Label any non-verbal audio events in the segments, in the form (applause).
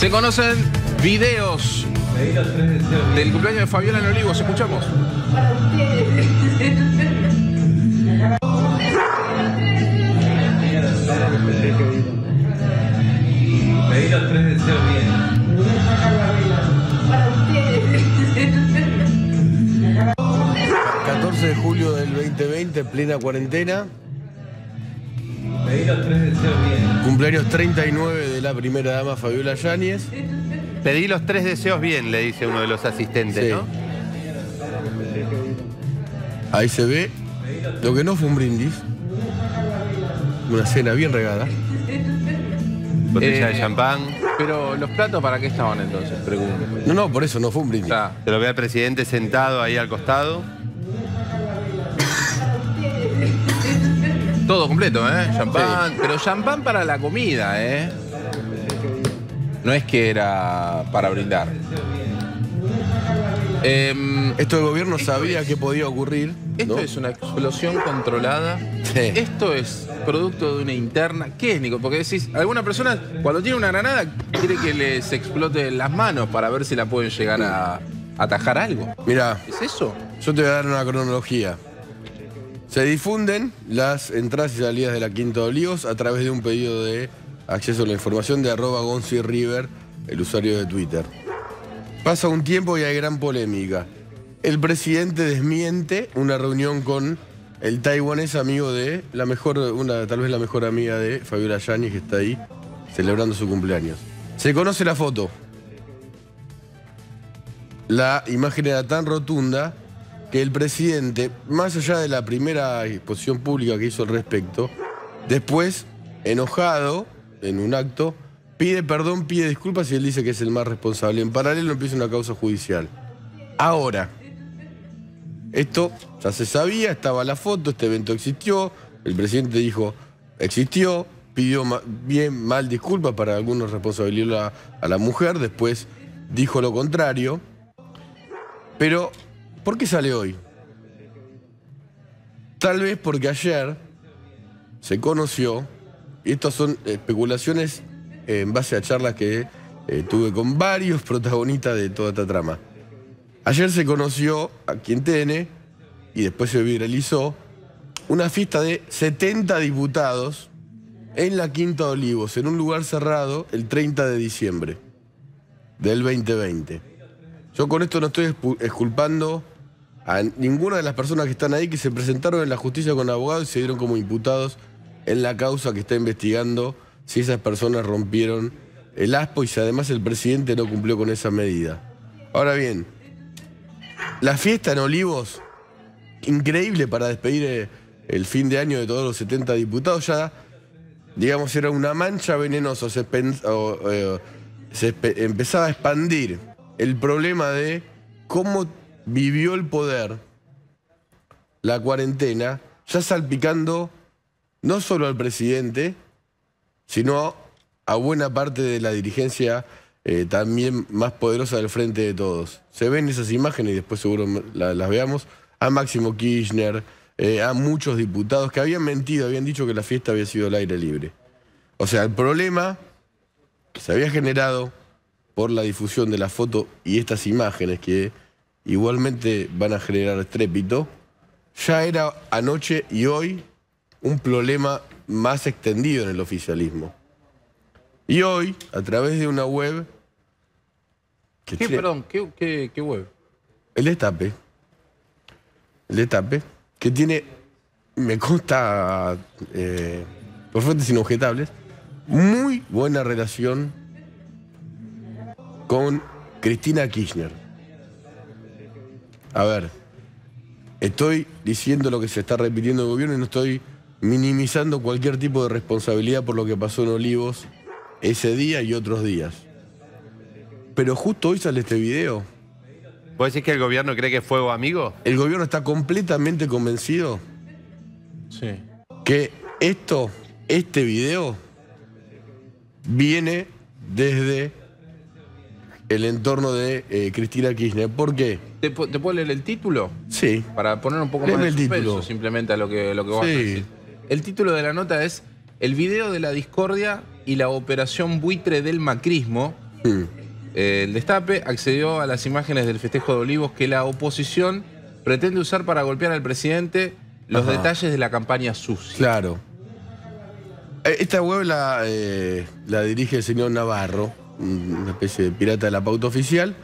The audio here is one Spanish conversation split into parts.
Se conocen videos del cumpleaños de Fabiola en Olivos. Escuchamos. bien. 14 de julio del 2020, plena cuarentena. Pedí los tres deseos bien. Cumpleaños 39 de la primera dama Fabiola Yáñez. Pedí los tres deseos bien, le dice uno de los asistentes, ¿no? Ahí se ve lo que no fue un brindis. Una cena bien regada. Botella de eh, champán. Pero los platos para qué estaban entonces, pregunto. No, no, por eso no fue un brindis. Se lo ve al presidente sentado ahí al costado. Todo completo, ¿eh? Champán, pero champán para la comida, ¿eh? No es que era para brindar. Em, esto el gobierno sabía que podía ocurrir. Esto es una explosión controlada. Esto es producto de una interna. ¿Qué es, Nico? Porque decís, alguna persona cuando tiene una granada quiere que les explote las manos para ver si la pueden llegar a atajar algo. Mira, ¿es eso? Yo te voy a dar una cronología. Se difunden las entradas y salidas de la Quinta de Olivos a través de un pedido de acceso a la información de arroba Gonzi River, el usuario de Twitter. Pasa un tiempo y hay gran polémica. El presidente desmiente una reunión con el taiwanés amigo de la mejor, una, tal vez la mejor amiga de Fabiola Yáñez que está ahí celebrando su cumpleaños. Se conoce la foto. La imagen era tan rotunda que el presidente, más allá de la primera exposición pública que hizo al respecto, después, enojado, en un acto, pide perdón, pide disculpas y él dice que es el más responsable. En paralelo empieza una causa judicial. Ahora, esto ya se sabía, estaba la foto, este evento existió, el presidente dijo, existió, pidió bien, mal disculpas para algunos responsabilidad a la mujer, después dijo lo contrario, pero ¿Por qué sale hoy? Tal vez porque ayer se conoció, y estas son especulaciones en base a charlas que eh, tuve con varios protagonistas de toda esta trama. Ayer se conoció a quien tiene, y después se viralizó, una fiesta de 70 diputados en la Quinta de Olivos, en un lugar cerrado, el 30 de diciembre del 2020. Yo con esto no estoy esculpando a ninguna de las personas que están ahí que se presentaron en la justicia con abogados y se dieron como imputados en la causa que está investigando si esas personas rompieron el ASPO y si además el presidente no cumplió con esa medida. Ahora bien, la fiesta en Olivos, increíble para despedir eh, el fin de año de todos los 70 diputados, ya, digamos, era una mancha venenosa, se eh, empezaba a expandir el problema de cómo vivió el poder la cuarentena, ya salpicando no solo al presidente, sino a buena parte de la dirigencia eh, también más poderosa del frente de todos. Se ven esas imágenes y después seguro las veamos, a Máximo Kirchner, eh, a muchos diputados que habían mentido, habían dicho que la fiesta había sido al aire libre. O sea, el problema que se había generado por la difusión de la foto y estas imágenes que igualmente van a generar estrépito, ya era anoche y hoy un problema más extendido en el oficialismo. Y hoy, a través de una web... ¿Qué, perdón, ¿qué, web? El Etape. El Etape, que tiene, me consta, eh, por fuentes inobjetables, muy buena relación con Cristina Kirchner. A ver, estoy diciendo lo que se está repitiendo el gobierno y no estoy minimizando cualquier tipo de responsabilidad por lo que pasó en Olivos ese día y otros días. Pero justo hoy sale este video. ¿Vos decís que el gobierno cree que es fuego amigo? El gobierno está completamente convencido que esto, este video, viene desde el entorno de eh, Cristina Kirchner. ¿Por qué? ¿Te, puedo leer el título? Sí. Para poner un poco más de suspenso simplemente a lo que, lo que El título de la nota es El video de la discordia y la operación buitre del macrismo. Hmm. Eh, el destape accedió a las imágenes del festejo de Olivos que la oposición pretende usar para golpear al presidente los detalles de la campaña sucia. Claro. Eh, esta web la dirige el señor Navarro una especie de pirata de la pauta oficial,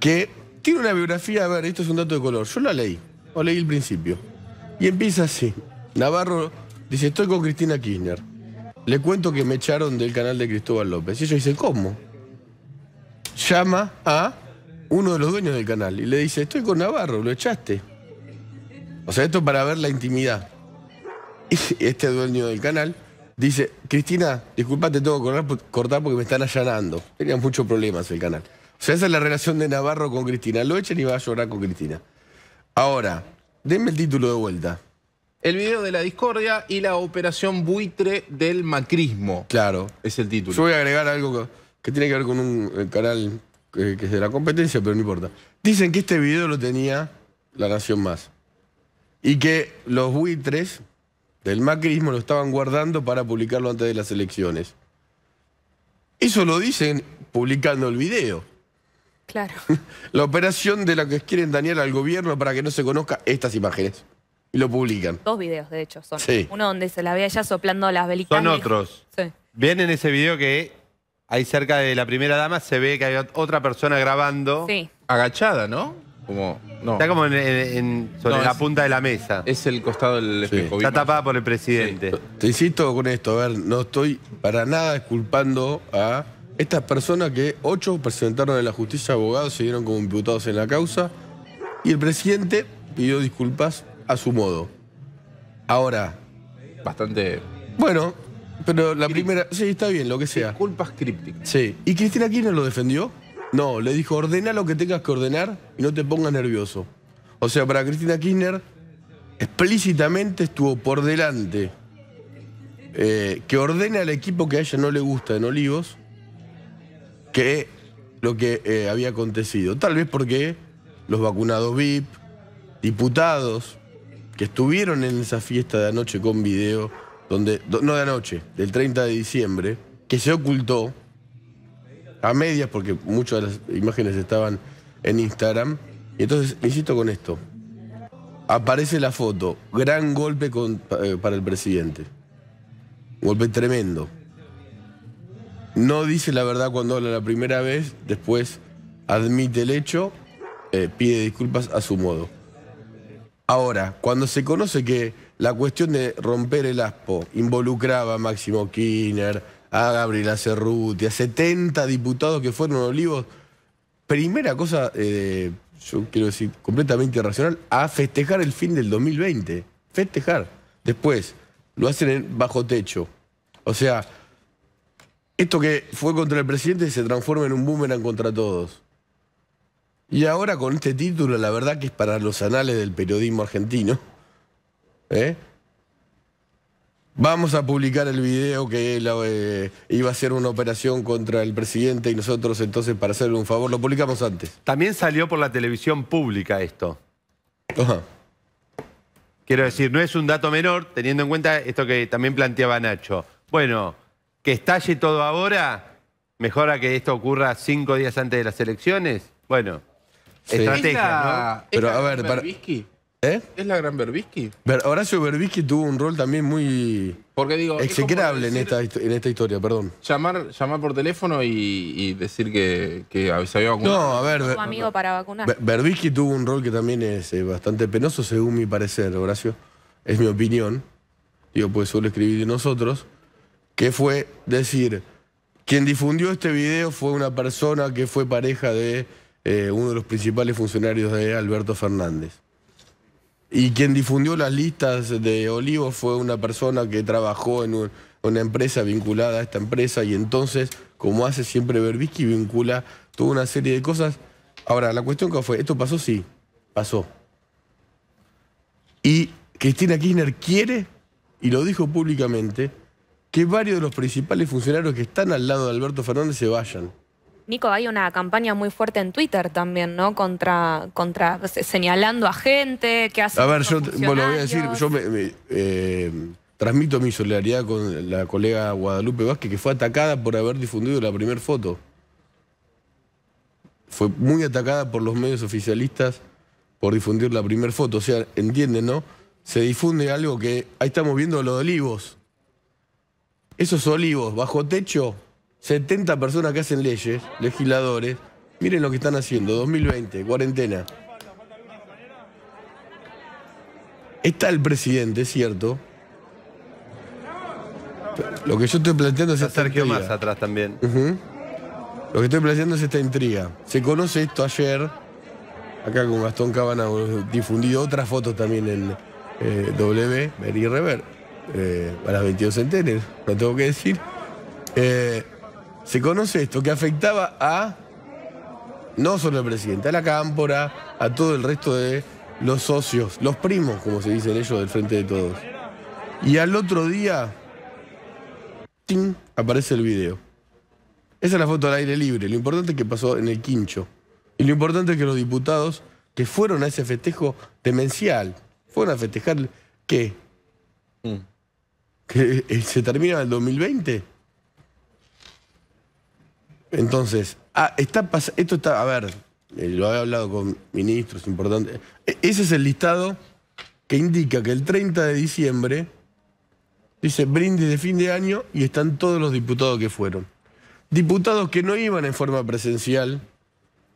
que tiene una biografía, a ver, esto es un dato de color, yo la leí, o leí el principio, y empieza así. Navarro dice, estoy con Cristina Kirchner, le cuento que me echaron del canal de Cristóbal López, y ella dice, ¿cómo? Llama a uno de los dueños del canal y le dice, estoy con Navarro, lo echaste. O sea, esto es para ver la intimidad. Y (laughs) este dueño del canal Dice, Cristina, disculpa, te tengo que cortar porque me están allanando. Tenían muchos problemas el canal. O sea, esa es la relación de Navarro con Cristina. Lo echen y va a llorar con Cristina. Ahora, denme el título de vuelta. El video de la discordia y la operación buitre del macrismo. Claro. Es el título. Yo voy a agregar algo que, tiene que ver con un eh, canal que, eh, que, es de la competencia, pero no importa. Dicen que este video lo tenía La Nación Más. Y que los buitres del macrismo lo estaban guardando para publicarlo antes de las elecciones. Eso lo dicen publicando el video. Claro. (laughs) La operación de la que quieren dañar al gobierno para que no se conozca estas imágenes. Y lo publican. Dos videos, de hecho, son. Sí. Uno donde se la ve ya soplando las velitas. Son otros. Sí. Ven en ese video que ahí cerca de la primera dama se ve que hay otra persona grabando. Agachada, ¿no? Está como en, la punta de la mesa. Es el costado del espejo. Está tapada por el presidente. Te insisto con esto, a ver, no estoy para nada Disculpando a estas personas que ocho presentaron en la justicia abogados, se dieron como imputados en la causa y el presidente pidió disculpas a su modo. Ahora, Bastante. bueno, pero la primera... Sí, está bien, lo que sea. disculpas crípticas. Sí. ¿Y Cristina Kirchner lo defendió? No, le dijo, ordena lo que tengas que ordenar y no te pongas nervioso. O sea, para Cristina Kirchner, explícitamente estuvo por delante eh, que ordene al equipo que a ella no le gusta en Olivos que lo que eh, había acontecido. Tal vez porque los vacunados VIP, diputados que estuvieron en esa fiesta de anoche con video, donde, no de anoche, del 30 de diciembre, que se ocultó, a medias porque muchas de las imágenes estaban en Instagram. Y entonces, insisto con esto, aparece la foto, gran golpe eh, para el presidente, golpe tremendo. No dice la verdad cuando habla la primera vez, después admite el hecho, eh, pide disculpas a su modo. Ahora, cuando se conoce que la cuestión de romper el aspo involucraba a Máximo Kirchner, a Gabriela Cerruti, a 70 diputados que fueron a Olivos. Primera cosa, eh, yo quiero decir, completamente irracional, a festejar el fin del 2020. Festejar. Después, lo hacen en bajo techo. O sea, esto que fue contra el presidente se transforma en un boomerang contra todos. Y ahora con este título, la verdad que es para los anales del periodismo argentino. ¿Eh? Vamos a publicar el video que eh, iba a ser una operación contra el presidente y nosotros entonces para hacerle un favor lo publicamos antes. También salió por la televisión pública esto. Quiero decir, no es un dato menor, teniendo en cuenta esto que también planteaba Nacho. Bueno, que estalle todo ahora, mejora que esto ocurra cinco días antes de las elecciones. Bueno, estrategia, ¿no? Pero a ver, para... ¿Eh? Es la gran Berbisky. Horacio Berbisky tuvo un rol también muy Porque digo, execrable en, esta, en esta historia, perdón. Llamar, llamar por teléfono y, decir que, se había vacunado. No, a ver. amigo para vacunar. Berbisky tuvo un rol que también es eh, bastante penoso, según mi parecer, Horacio. Es mi opinión. Yo pues suelo escribir de nosotros. Que fue decir, quien difundió este video fue una persona que fue pareja de eh, uno de los principales funcionarios de Alberto Fernández. Y quien difundió las listas de Olivos fue una persona que trabajó en una empresa vinculada a esta empresa y entonces, como hace siempre Berbisky, vincula toda una serie de cosas. Ahora, la cuestión que fue, ¿esto pasó? Sí, pasó. Y Cristina Kirchner quiere, y lo dijo públicamente, que varios de los principales funcionarios que están al lado de Alberto Fernández se vayan. Nico, hay una campaña muy fuerte en Twitter también, ¿no? Contra, contra señalando a gente que hace. A ver, yo lo voy a decir, yo eh, transmito mi solidaridad con la colega Guadalupe Vázquez, que fue atacada por haber difundido la primera foto. Fue muy atacada por los medios oficialistas por difundir la primera foto. O sea, entienden, ¿no? Se difunde algo que. Ahí estamos viendo los olivos. Esos olivos bajo techo 70 personas que hacen leyes, legisladores. Miren lo que están haciendo, 2020, cuarentena. Está el presidente, es cierto. Lo que yo estoy planteando es esta Sergio intriga. más atrás también. Lo que estoy planteando es esta intriga. Se conoce esto ayer, acá con Gastón Cabana, difundido otras fotos también en eh, W, Ver y Rever, eh, a las 22 centenas, Lo tengo que decir. Eh, se conoce esto, que afectaba a no solo al presidente, a la cámpora, a todo el resto de los socios, los primos, como se dicen ellos, del frente de todos. Y al otro día, aparece el video. Esa es la foto al aire libre. Lo importante es que pasó en el quincho. Y lo importante es que los diputados que fueron a ese festejo demencial, fueron a festejar, ¿qué? Mm. ¿Que eh, se termina el 2020? Entonces, ah, está esto está, a ver, eh, lo he hablado con ministros importantes. E-, ese es el listado que indica que el 30 de diciembre dice brindis de fin de año y están todos los diputados que fueron. Diputados que no iban en forma presencial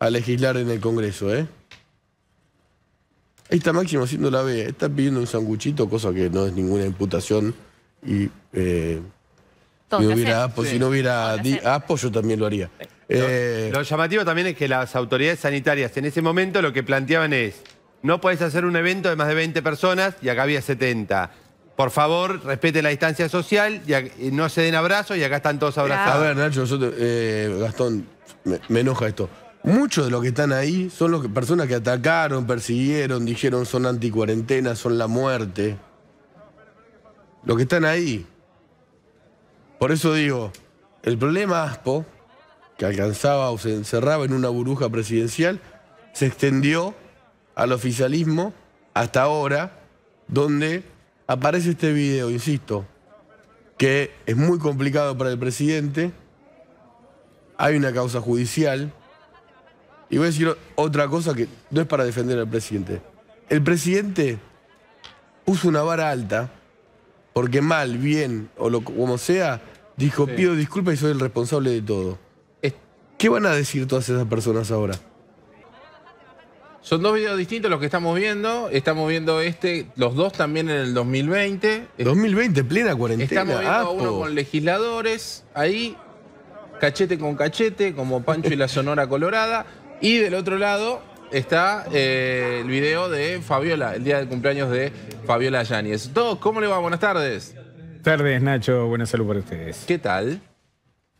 a legislar en el Congreso, ¿eh? está Máximo haciendo la B, está pidiendo un sanguchito, cosa que no es ninguna imputación y eh, si no hubiera APO, yo también lo haría. Eh, lo, llamativo también es que las autoridades sanitarias en ese momento lo que planteaban es, no puedes hacer un evento de más de 20 personas y acá había 70. Por favor, respeten la distancia social y, no se den abrazos y acá están todos abrazados. A ver, Nacho, eh, Gastón, me, enoja esto. Muchos de los que están ahí son los personas que atacaron, persiguieron, dijeron son anticuarentena, son la muerte. Los que están ahí. Por eso digo, el problema ASPO, que alcanzaba o se encerraba en una burbuja presidencial, se extendió al oficialismo hasta ahora, donde aparece este video, insisto, que es muy complicado para el presidente, hay una causa judicial, y voy a decir otra cosa que no es para defender al presidente. El presidente puso una vara alta porque mal, bien o lo, como sea, dijo, pido disculpas y soy el responsable de todo. ¿Qué van a decir todas esas personas ahora? Son dos videos distintos los que estamos viendo. Estamos viendo este, los dos también en el 2020. 2020, plena cuarentena. Estamos viendo uno con legisladores ahí, cachete con cachete, como Pancho y la Sonora Colorada. Y del otro lado, está eh, el video de Fabiola, el día del cumpleaños de Fabiola es Doc, ¿cómo le va? Buenas tardes. tardes, Nacho. Buena salud para ustedes. ¿Qué tal?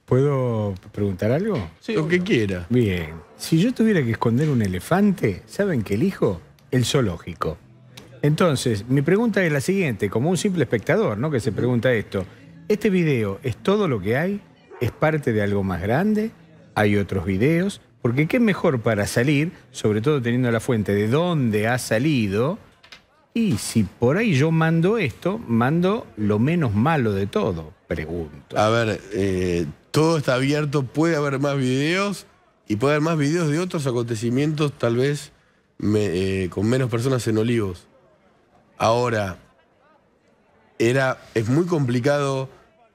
¿Puedo preguntar algo? Sí, Lo que quiera. Bien. Si yo tuviera que esconder un elefante, ¿saben qué elijo? El zoológico. Entonces, mi pregunta es la siguiente, como un simple espectador, ¿no? Que se pregunta esto. ¿Este video es todo lo que hay? ¿Es parte de algo más grande? ¿Hay otros videos? Porque qué mejor para salir, sobre todo teniendo la fuente de dónde ha salido, y si por ahí yo mando esto, mando lo menos malo de todo, pregunto. A ver, eh, todo está abierto, puede haber más videos y puede haber más videos de otros acontecimientos, tal vez eh, con menos personas en Olivos. Ahora, era, es muy complicado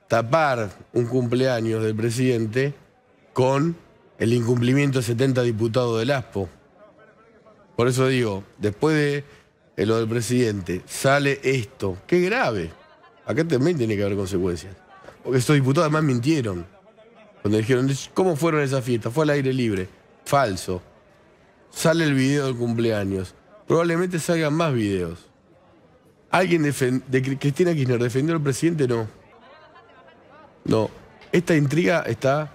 tapar un cumpleaños del presidente con el incumplimiento de 70 diputados del ASPO. Por eso digo, después de, eh, lo del presidente, sale esto. ¡Qué grave! Acá también tiene que haber consecuencias. Porque estos diputados además mintieron. Cuando dijeron, ¿cómo fueron esas fiestas? Fue al aire libre. Falso. Sale el video del cumpleaños. Probablemente salgan más videos. ¿Alguien de Cristina Kirchner defendió al presidente? No. No. Esta intriga está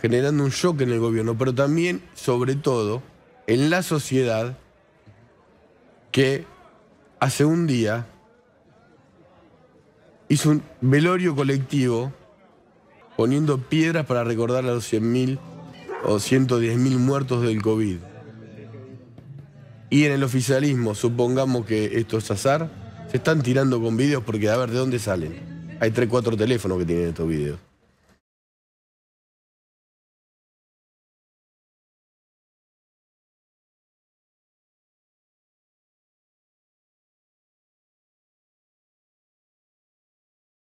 generando un shock en el gobierno, pero también, sobre todo, en la sociedad que hace un día hizo un velorio colectivo poniendo piedras para recordar a los 100.000 o 110.000 muertos del COVID. Y en el oficialismo, supongamos que esto es azar, se están tirando con videos porque a ver de dónde salen. Hay 3, 4 teléfonos que tienen estos videos.